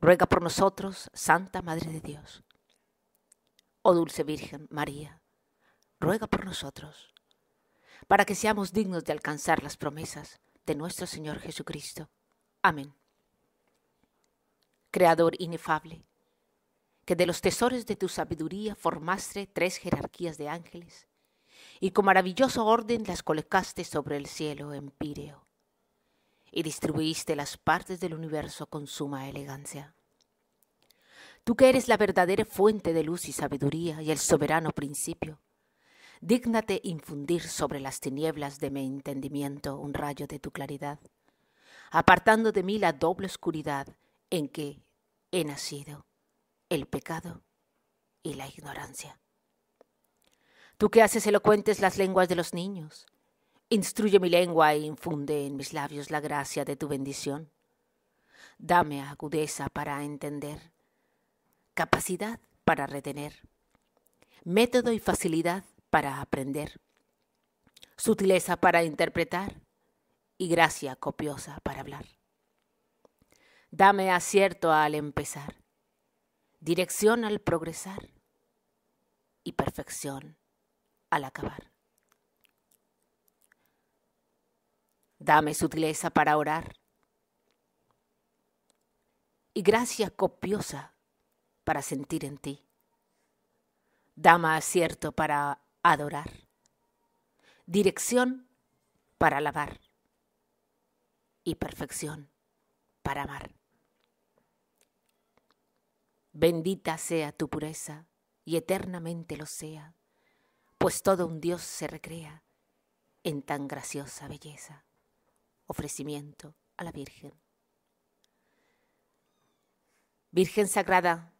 ruega por nosotros, Santa Madre de Dios. Oh Dulce Virgen María, ruega por nosotros, para que seamos dignos de alcanzar las promesas de nuestro Señor Jesucristo. Amén. Creador inefable, que de los tesoros de tu sabiduría formaste tres jerarquías de ángeles, y con maravilloso orden las colocaste sobre el cielo empíreo y distribuiste las partes del universo con suma elegancia. Tú que eres la verdadera fuente de luz y sabiduría y el soberano principio, dígnate infundir sobre las tinieblas de mi entendimiento un rayo de tu claridad, apartando de mí la doble oscuridad en que he nacido, el pecado y la ignorancia. Tú que haces elocuentes las lenguas de los niños, Instruye mi lengua e infunde en mis labios la gracia de tu bendición. Dame agudeza para entender, capacidad para retener, método y facilidad para aprender, sutileza para interpretar y gracia copiosa para hablar. Dame acierto al empezar, dirección al progresar y perfección al acabar. Dame sutileza para orar y gracia copiosa para sentir en ti. Dama acierto para adorar. Dirección para alabar. Y perfección para amar. Bendita sea tu pureza y eternamente lo sea, pues todo un Dios se recrea en tan graciosa belleza ofrecimiento a la Virgen. Virgen Sagrada,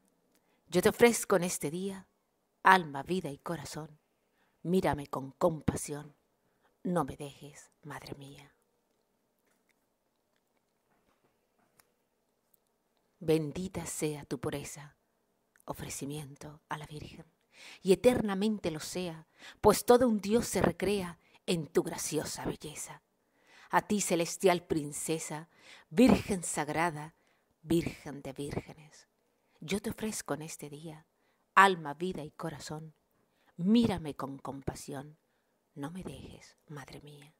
yo te ofrezco en este día alma, vida y corazón. Mírame con compasión. No me dejes, Madre mía. Bendita sea tu pureza, ofrecimiento a la Virgen, y eternamente lo sea, pues todo un Dios se recrea en tu graciosa belleza a ti celestial princesa, Virgen sagrada, Virgen de vírgenes. Yo te ofrezco en este día alma, vida y corazón. Mírame con compasión, no me dejes, Madre mía.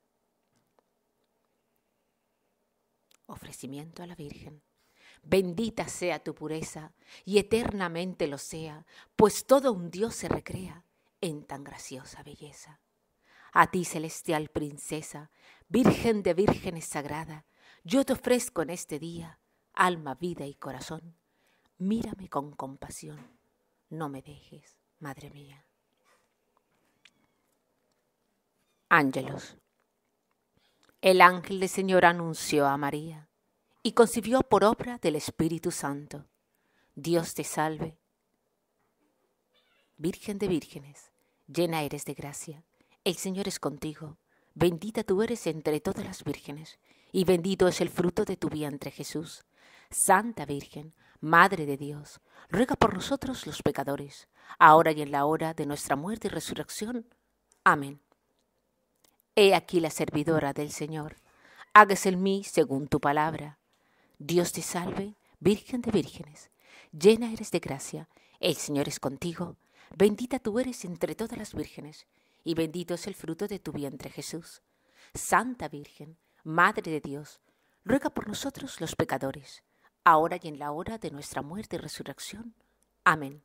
Ofrecimiento a la Virgen. Bendita sea tu pureza y eternamente lo sea, pues todo un Dios se recrea en tan graciosa belleza. A ti, celestial princesa, Virgen de vírgenes sagrada, yo te ofrezco en este día alma, vida y corazón. Mírame con compasión, no me dejes, madre mía. Ángelos. El ángel del Señor anunció a María y concibió por obra del Espíritu Santo. Dios te salve, Virgen de vírgenes, llena eres de gracia, el Señor es contigo. Bendita tú eres entre todas las vírgenes, y bendito es el fruto de tu vientre Jesús. Santa Virgen, Madre de Dios, ruega por nosotros los pecadores, ahora y en la hora de nuestra muerte y resurrección. Amén. He aquí la servidora del Señor, hágase en mí según tu palabra. Dios te salve, Virgen de vírgenes, llena eres de gracia, el Señor es contigo, bendita tú eres entre todas las vírgenes y bendito es el fruto de tu vientre Jesús. Santa Virgen, Madre de Dios, ruega por nosotros los pecadores, ahora y en la hora de nuestra muerte y resurrección. Amén.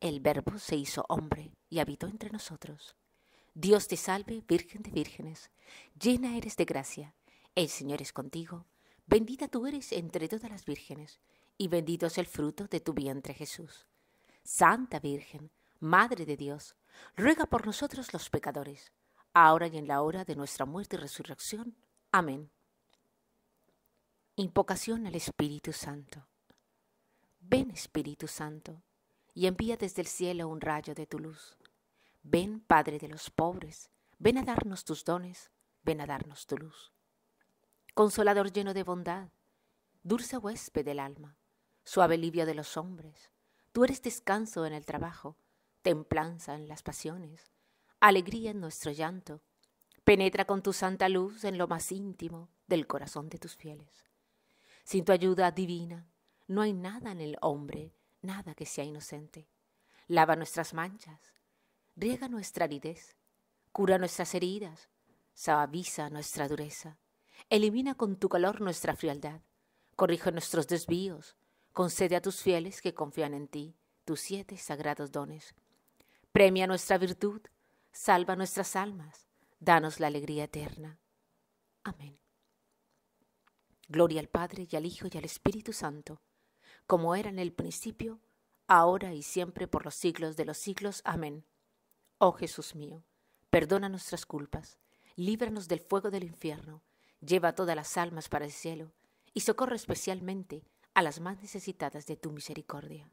El Verbo se hizo hombre y habitó entre nosotros. Dios te salve, Virgen de vírgenes, llena eres de gracia, el Señor es contigo, bendita tú eres entre todas las vírgenes, y bendito es el fruto de tu vientre Jesús. Santa Virgen, Madre de Dios, ruega por nosotros los pecadores, ahora y en la hora de nuestra muerte y resurrección. Amén. Invocación al Espíritu Santo. Ven Espíritu Santo, y envía desde el cielo un rayo de tu luz. Ven Padre de los pobres, ven a darnos tus dones, ven a darnos tu luz. Consolador lleno de bondad, dulce huésped del alma, suave alivio de los hombres, tú eres descanso en el trabajo, templanza en las pasiones, alegría en nuestro llanto. Penetra con tu santa luz en lo más íntimo del corazón de tus fieles. Sin tu ayuda divina, no hay nada en el hombre, nada que sea inocente. Lava nuestras manchas, riega nuestra aridez, cura nuestras heridas, suaviza nuestra dureza, elimina con tu calor nuestra frialdad, corrige nuestros desvíos, concede a tus fieles que confían en ti tus siete sagrados dones Premia nuestra virtud, salva nuestras almas, danos la alegría eterna. Amén. Gloria al Padre y al Hijo y al Espíritu Santo, como era en el principio, ahora y siempre por los siglos de los siglos. Amén. Oh Jesús mío, perdona nuestras culpas, líbranos del fuego del infierno, lleva todas las almas para el cielo y socorre especialmente a las más necesitadas de tu misericordia.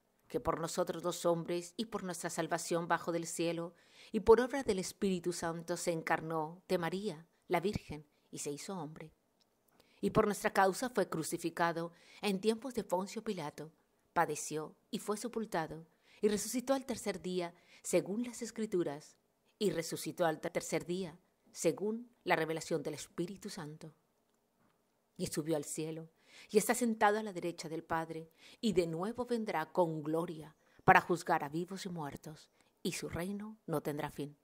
que por nosotros los hombres y por nuestra salvación bajo del cielo y por obra del Espíritu Santo se encarnó de María, la Virgen, y se hizo hombre. Y por nuestra causa fue crucificado en tiempos de Poncio Pilato, padeció y fue sepultado, y resucitó al tercer día, según las Escrituras, y resucitó al tercer día, según la revelación del Espíritu Santo. Y subió al cielo, y está sentado a la derecha del Padre, y de nuevo vendrá con gloria para juzgar a vivos y muertos, y su reino no tendrá fin.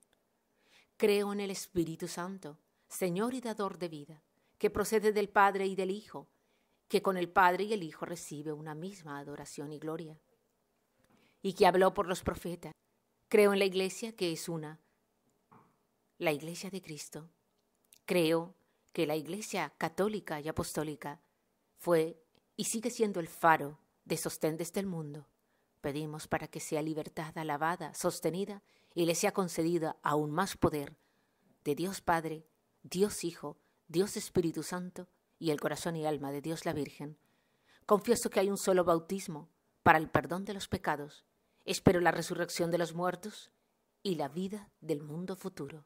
Creo en el Espíritu Santo, Señor y dador de vida, que procede del Padre y del Hijo, que con el Padre y el Hijo recibe una misma adoración y gloria, y que habló por los profetas. Creo en la Iglesia que es una, la Iglesia de Cristo. Creo que la Iglesia católica y apostólica fue y sigue siendo el faro de sostén de el este mundo. Pedimos para que sea libertad alabada, sostenida y le sea concedida aún más poder de Dios Padre, Dios Hijo, Dios Espíritu Santo y el corazón y alma de Dios la Virgen. Confieso que hay un solo bautismo para el perdón de los pecados. Espero la resurrección de los muertos y la vida del mundo futuro.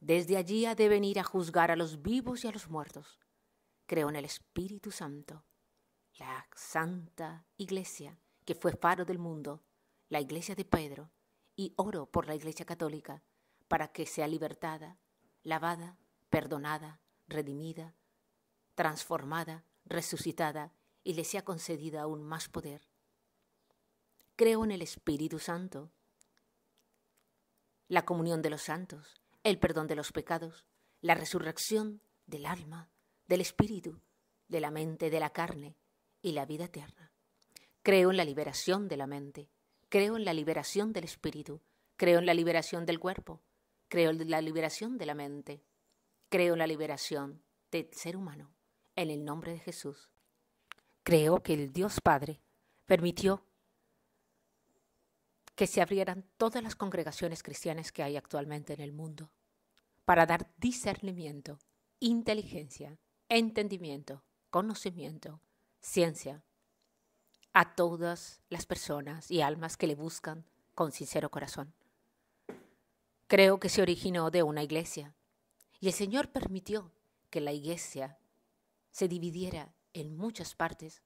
Desde allí ha de venir a juzgar a los vivos y a los muertos. Creo en el Espíritu Santo, la Santa Iglesia, que fue faro del mundo, la Iglesia de Pedro, y oro por la Iglesia Católica, para que sea libertada, lavada, perdonada, redimida, transformada, resucitada, y le sea concedida aún más poder. Creo en el Espíritu Santo, la comunión de los santos, el perdón de los pecados, la resurrección del alma, del espíritu, de la mente, de la carne y la vida eterna. Creo en la liberación de la mente, creo en la liberación del espíritu, creo en la liberación del cuerpo, creo en la liberación de la mente, creo en la liberación del ser humano, en el nombre de Jesús. Creo que el Dios Padre permitió que se abrieran todas las congregaciones cristianas que hay actualmente en el mundo para dar discernimiento, inteligencia, entendimiento, conocimiento, ciencia a todas las personas y almas que le buscan con sincero corazón. Creo que se originó de una iglesia y el Señor permitió que la iglesia se dividiera en muchas partes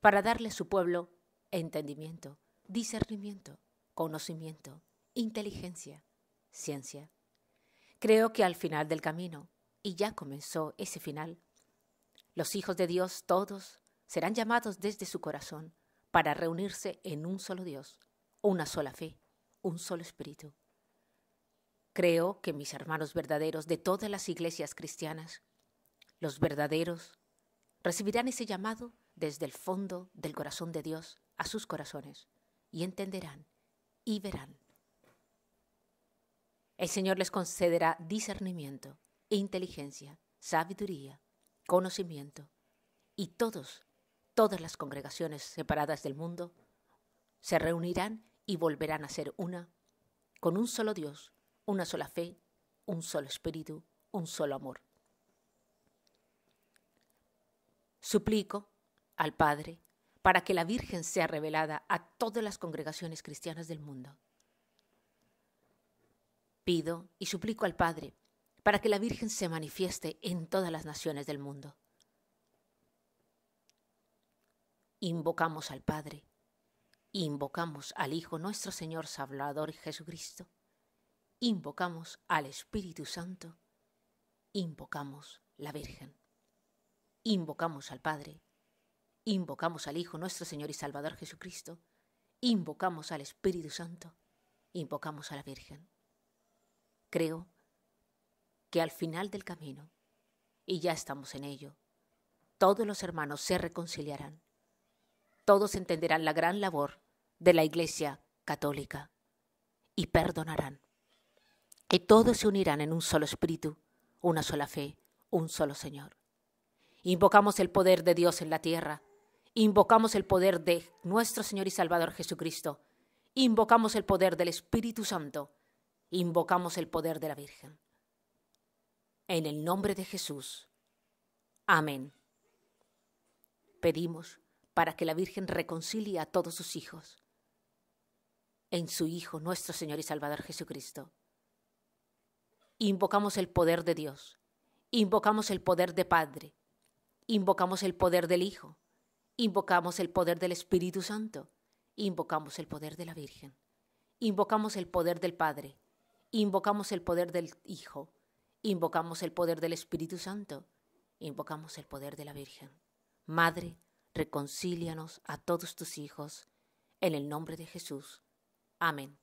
para darle a su pueblo entendimiento, discernimiento, conocimiento, inteligencia, ciencia. Creo que al final del camino, y ya comenzó ese final, los hijos de Dios todos serán llamados desde su corazón para reunirse en un solo Dios, una sola fe, un solo espíritu. Creo que mis hermanos verdaderos de todas las iglesias cristianas, los verdaderos, recibirán ese llamado desde el fondo del corazón de Dios a sus corazones y entenderán y verán el Señor les concederá discernimiento, inteligencia, sabiduría, conocimiento, y todos, todas las congregaciones separadas del mundo, se reunirán y volverán a ser una, con un solo Dios, una sola fe, un solo espíritu, un solo amor. Suplico al Padre para que la Virgen sea revelada a todas las congregaciones cristianas del mundo pido y suplico al Padre para que la Virgen se manifieste en todas las naciones del mundo. Invocamos al Padre, invocamos al Hijo nuestro Señor Salvador Jesucristo, invocamos al Espíritu Santo, invocamos la Virgen, invocamos al Padre, invocamos al Hijo nuestro Señor y Salvador Jesucristo, invocamos al Espíritu Santo, invocamos a la Virgen. Creo que al final del camino, y ya estamos en ello, todos los hermanos se reconciliarán. Todos entenderán la gran labor de la Iglesia católica y perdonarán. Que todos se unirán en un solo espíritu, una sola fe, un solo Señor. Invocamos el poder de Dios en la tierra. Invocamos el poder de nuestro Señor y Salvador Jesucristo. Invocamos el poder del Espíritu Santo invocamos el poder de la Virgen. En el nombre de Jesús. Amén. Pedimos para que la Virgen reconcilie a todos sus hijos en su Hijo, nuestro Señor y Salvador Jesucristo. Invocamos el poder de Dios, invocamos el poder de Padre, invocamos el poder del Hijo, invocamos el poder del Espíritu Santo, invocamos el poder de la Virgen, invocamos el poder del Padre, invocamos el poder del Hijo, invocamos el poder del Espíritu Santo, invocamos el poder de la Virgen. Madre, reconcílianos a todos tus hijos, en el nombre de Jesús. Amén.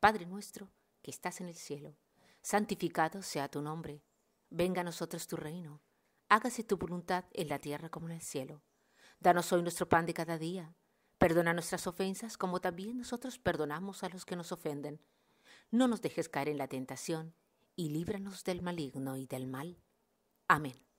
Padre nuestro, que estás en el cielo, santificado sea tu nombre, venga a nosotros tu reino, hágase tu voluntad en la tierra como en el cielo. Danos hoy nuestro pan de cada día, perdona nuestras ofensas como también nosotros perdonamos a los que nos ofenden no nos dejes caer en la tentación, y líbranos del maligno y del mal. Amén.